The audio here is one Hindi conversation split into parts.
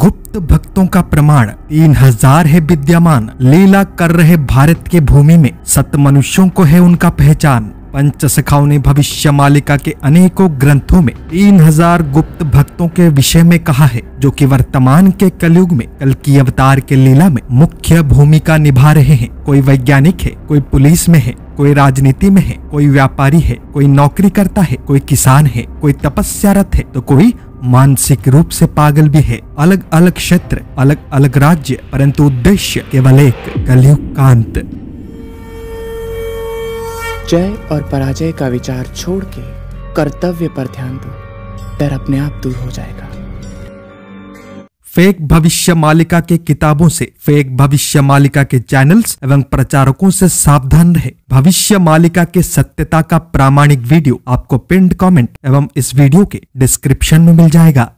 गुप्त भक्तों का प्रमाण तीन हजार है विद्यमान लीला कर रहे भारत के भूमि में सत मनुष्यों को है उनका पहचान पंच सखाओ ने भविष्य मालिका के अनेकों ग्रंथों में तीन हजार गुप्त भक्तों के विषय में कहा है जो कि वर्तमान के कलयुग में कल की अवतार के लीला में मुख्य भूमिका निभा रहे हैं कोई वैज्ञानिक है कोई पुलिस में है कोई राजनीति में है कोई व्यापारी है कोई नौकरी करता है कोई किसान है कोई तपस्यारत है तो कोई मानसिक रूप से पागल भी है अलग अलग क्षेत्र अलग अलग राज्य परंतु उद्देश्य केवल एक कलयुग कांत जय और पराजय का विचार छोड़ के कर्तव्य पर ध्यान दो डर अपने आप दूर हो जाएगा फेक भविष्य मालिका के किताबों से फेक भविष्य मालिका के चैनल्स एवं प्रचारकों से सावधान रहे भविष्य मालिका के सत्यता का प्रामाणिक वीडियो आपको पिंड कमेंट एवं इस वीडियो के डिस्क्रिप्शन में मिल जाएगा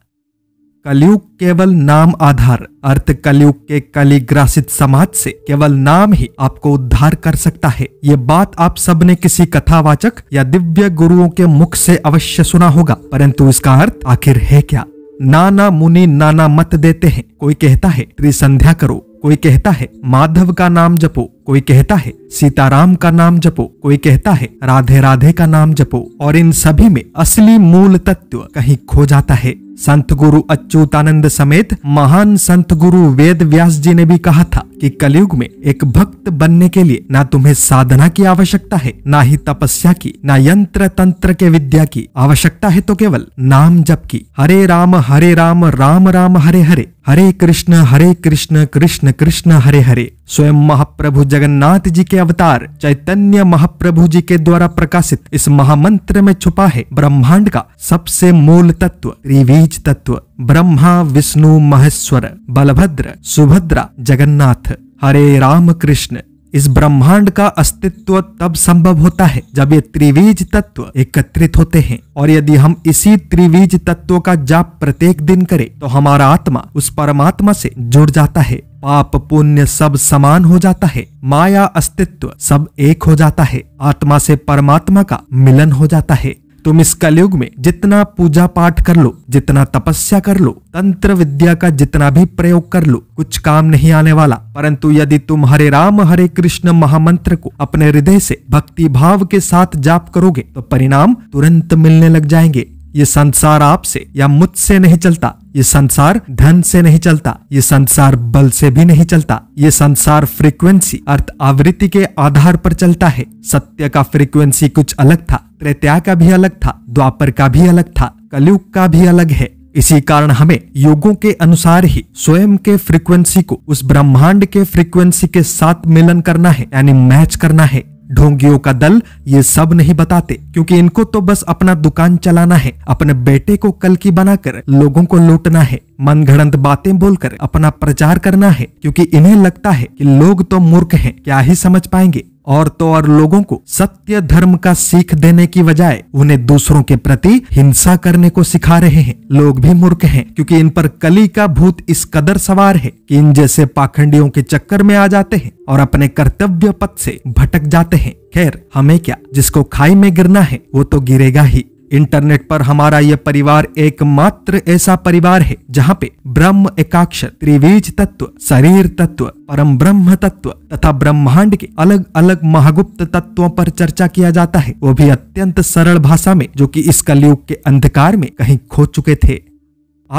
कलयुग केवल नाम आधार अर्थ कलयुग के कलिग्रासित समाज से केवल नाम ही आपको उद्धार कर सकता है ये बात आप सबने किसी कथावाचक या दिव्य गुरुओं के मुख से अवश्य सुना होगा परंतु इसका अर्थ आखिर है क्या नाना मुनि नाना मत देते हैं कोई कहता है त्रिसंध्या करो कोई कहता है माधव का नाम जपो कोई कहता है सीताराम का नाम जपो कोई कहता है राधे राधे का नाम जपो और इन सभी में असली मूल तत्व कहीं खो जाता है संत गुरु अच्युतानंद समेत महान संत गुरु वेद व्यास जी ने भी कहा था कि कलयुग में एक भक्त बनने के लिए ना तुम्हें साधना की आवश्यकता है ना ही तपस्या की ना यंत्र तंत्र के विद्या की आवश्यकता है तो केवल नाम जप की हरे राम हरे राम राम राम हरे हरे हरे कृष्ण हरे कृष्ण कृष्ण कृष्ण हरे हरे स्वयं महाप्रभु जगन्नाथ जी के अवतार चैतन्य महाप्रभु जी के द्वारा प्रकाशित इस महामंत्र में छुपा है ब्रह्मांड का सबसे मूल तत्व त्रिवीज तत्व ब्रह्मा विष्णु महेश्वर बलभद्र सुभद्रा जगन्नाथ हरे राम कृष्ण इस ब्रह्मांड का अस्तित्व तब संभव होता है जब ये त्रिवीज तत्व एकत्रित होते हैं और यदि हम इसी त्रिवीज तत्व का जाप प्रत्येक दिन करें तो हमारा आत्मा उस परमात्मा से जुड़ जाता है पाप पुण्य सब समान हो जाता है माया अस्तित्व सब एक हो जाता है आत्मा से परमात्मा का मिलन हो जाता है तुम इस कलयुग में जितना पूजा पाठ कर लो जितना तपस्या कर लो तंत्र विद्या का जितना भी प्रयोग कर लो कुछ काम नहीं आने वाला परंतु यदि तुम हरे राम हरे कृष्ण महामंत्र को अपने हृदय से भक्ति भाव के साथ जाप करोगे तो परिणाम तुरंत मिलने लग जाएंगे ये संसार आपसे या मुझसे नहीं चलता ये संसार धन से नहीं चलता ये संसार बल से भी नहीं चलता ये संसार फ्रीक्वेंसी अर्थ आवृत्ति के आधार पर चलता है सत्य का फ्रीक्वेंसी कुछ अलग था त्रेत्या का भी अलग था द्वापर का भी अलग था कलयुग का भी अलग है इसी कारण हमें योगों के अनुसार ही स्वयं के फ्रीक्वेंसी को उस ब्रह्मांड के फ्रीक्वेंसी के साथ मिलन करना है यानी मैच करना है ढोंगियों का दल ये सब नहीं बताते क्योंकि इनको तो बस अपना दुकान चलाना है अपने बेटे को कल की बनाकर लोगों को लूटना है मन घड़ंत बातें बोलकर अपना प्रचार करना है क्योंकि इन्हें लगता है कि लोग तो मूर्ख हैं क्या ही समझ पाएंगे और तो और लोगों को सत्य धर्म का सीख देने की बजाय उन्हें दूसरों के प्रति हिंसा करने को सिखा रहे हैं लोग भी मूर्ख हैं क्योंकि इन पर कली का भूत इस कदर सवार है कि इन जैसे पाखंडियों के चक्कर में आ जाते हैं और अपने कर्तव्य पथ से भटक जाते हैं खैर हमें क्या जिसको खाई में गिरना है वो तो गिरेगा ही इंटरनेट पर हमारा यह परिवार एकमात्र ऐसा परिवार है जहाँ पे ब्रह्म एकाक्षर त्रिवीज तत्व शरीर तत्व परम ब्रह्म तत्व तथा ब्रह्मांड के अलग अलग महागुप्त तत्वों पर चर्चा किया जाता है वो भी अत्यंत सरल भाषा में जो कि इस कलयुग के अंधकार में कहीं खो चुके थे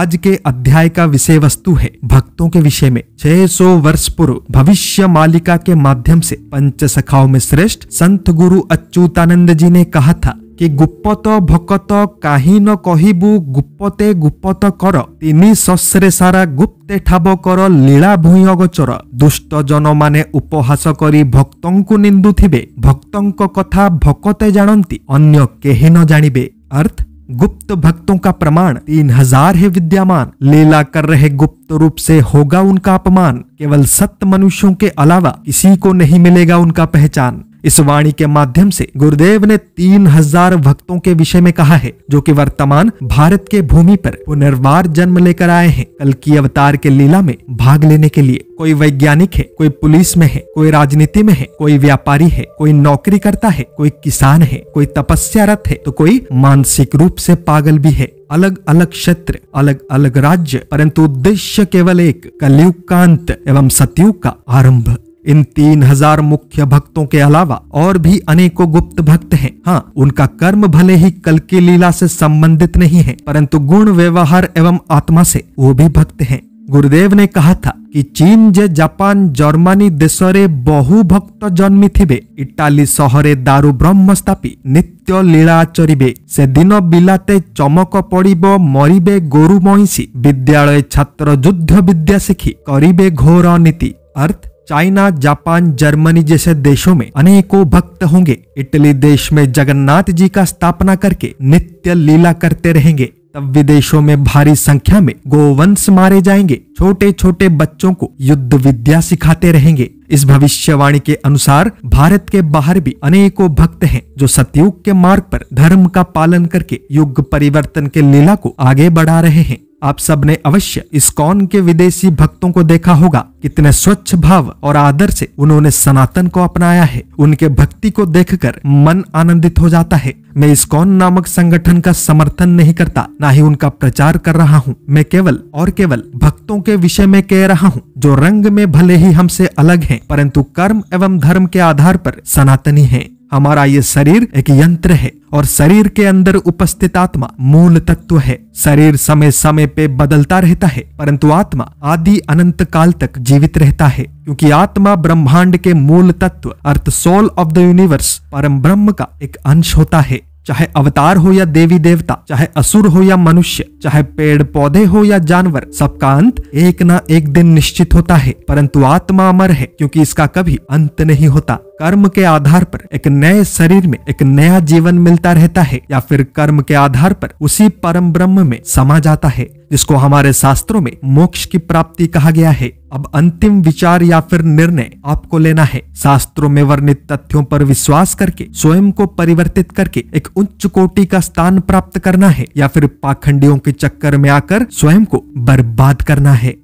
आज के अध्याय का विषय वस्तु है भक्तों के विषय में 600 वर्ष पूर्व भविष्य मालिका के माध्यम से पंच सखाओं में श्रेष्ठ संत गुरु अच्युतानंद जी ने कहा था कि गुप्पत भकत काही न कहिबू गुप्पते गुप्पत कर तिनि सस्रे सारा गुप्ते ठाब कर लीला भूं अगचर दुष्ट जन माने उपहास करि भक्तंकु निंदु थिबे भक्तंक कथा भकते जानंती अन्य केहि न जानिबे अर्थ गुप्त भक्तों का प्रमाण तीन हजार है विद्यमान लीला कर रहे गुप्त रूप से होगा उनका अपमान केवल सत्य मनुष्यों के अलावा किसी को नहीं मिलेगा उनका पहचान इस वाणी के माध्यम से गुरुदेव ने तीन हजार भक्तों के विषय में कहा है जो कि वर्तमान भारत के भूमि पर पुनर्वार जन्म लेकर आए हैं कल की अवतार के लीला में भाग लेने के लिए कोई वैज्ञानिक है कोई पुलिस में है कोई राजनीति में है कोई व्यापारी है कोई नौकरी करता है कोई किसान है कोई तपस्यारत है तो कोई मानसिक रूप से पागल भी है अलग अलग क्षेत्र अलग अलग राज्य परंतु उद्देश्य केवल एक कलयुग का अंत एवं सतयुग का आरंभ इन तीन हजार मुख्य भक्तों के अलावा और भी अनेकों गुप्त भक्त हैं। हाँ उनका कर्म भले ही कल की लीला से संबंधित नहीं है परंतु गुण व्यवहार एवं आत्मा से वो भी भक्त हैं। गुरुदेव ने कहा था कि चीन जे जापान जर्मनी देशरे बहु भक्त जन्मी थे इटाली सहरे दारू ब्रह्म स्थापी नित्य लीला चरिबे से दिन बिलाते चमक पड़ब मरिबे गोरु महिषी विद्यालय छात्र युद्ध विद्या शिखी करिबे घोर नीति अर्थ चाइना जापान जर्मनी जैसे देशों में अनेकों भक्त होंगे इटली देश में जगन्नाथ जी का स्थापना करके नित्य लीला करते रहेंगे तब विदेशों में भारी संख्या में गोवंश मारे जाएंगे छोटे छोटे बच्चों को युद्ध विद्या सिखाते रहेंगे इस भविष्यवाणी के अनुसार भारत के बाहर भी अनेकों भक्त हैं जो सतयुग के मार्ग पर धर्म का पालन करके युग परिवर्तन के लीला को आगे बढ़ा रहे हैं आप सब ने अवश्य इस्कॉन के विदेशी भक्तों को देखा होगा कितने स्वच्छ भाव और आदर से उन्होंने सनातन को अपनाया है उनके भक्ति को देखकर मन आनंदित हो जाता है मैं इस्कॉन नामक संगठन का समर्थन नहीं करता न ही उनका प्रचार कर रहा हूँ मैं केवल और केवल भक्तों के विषय में कह रहा हूँ जो रंग में भले ही हमसे अलग हैं परंतु कर्म एवं धर्म के आधार पर सनातनी हैं हमारा ये शरीर एक यंत्र है और शरीर के अंदर उपस्थित आत्मा मूल तत्व है शरीर समय समय पे बदलता रहता है परंतु आत्मा आदि अनंत काल तक जीवित रहता है क्योंकि आत्मा ब्रह्मांड के मूल तत्व अर्थ सोल ऑफ द यूनिवर्स परम ब्रह्म का एक अंश होता है चाहे अवतार हो या देवी देवता चाहे असुर हो या मनुष्य चाहे पेड़ पौधे हो या जानवर सबका अंत एक ना एक दिन निश्चित होता है परंतु आत्मा अमर है क्योंकि इसका कभी अंत नहीं होता कर्म के आधार पर एक नए शरीर में एक नया जीवन मिलता रहता है या फिर कर्म के आधार पर उसी परम ब्रह्म में समा जाता है जिसको हमारे शास्त्रों में मोक्ष की प्राप्ति कहा गया है अब अंतिम विचार या फिर निर्णय आपको लेना है शास्त्रों में वर्णित तथ्यों पर विश्वास करके स्वयं को परिवर्तित करके एक उच्च कोटि का स्थान प्राप्त करना है या फिर पाखंडियों के चक्कर में आकर स्वयं को बर्बाद करना है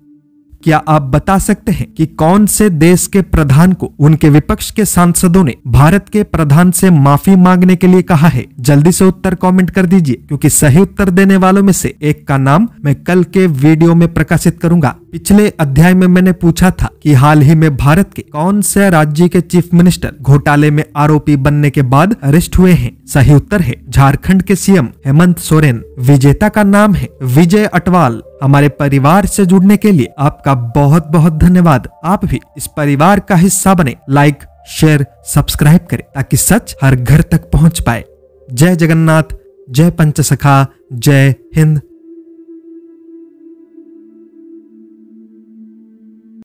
क्या आप बता सकते हैं कि कौन से देश के प्रधान को उनके विपक्ष के सांसदों ने भारत के प्रधान से माफी मांगने के लिए कहा है जल्दी से उत्तर कमेंट कर दीजिए क्योंकि सही उत्तर देने वालों में से एक का नाम मैं कल के वीडियो में प्रकाशित करूंगा पिछले अध्याय में मैंने पूछा था कि हाल ही में भारत के कौन से राज्य के चीफ मिनिस्टर घोटाले में आरोपी बनने के बाद अरेस्ट हुए हैं सही उत्तर है झारखंड के सीएम हेमंत सोरेन विजेता का नाम है विजय अटवाल हमारे परिवार से जुड़ने के लिए आपका बहुत बहुत धन्यवाद आप भी इस परिवार का हिस्सा बने लाइक शेयर सब्सक्राइब करें ताकि सच हर घर तक पहुंच पाए जय जगन्नाथ जय पंचसखा जय हिंद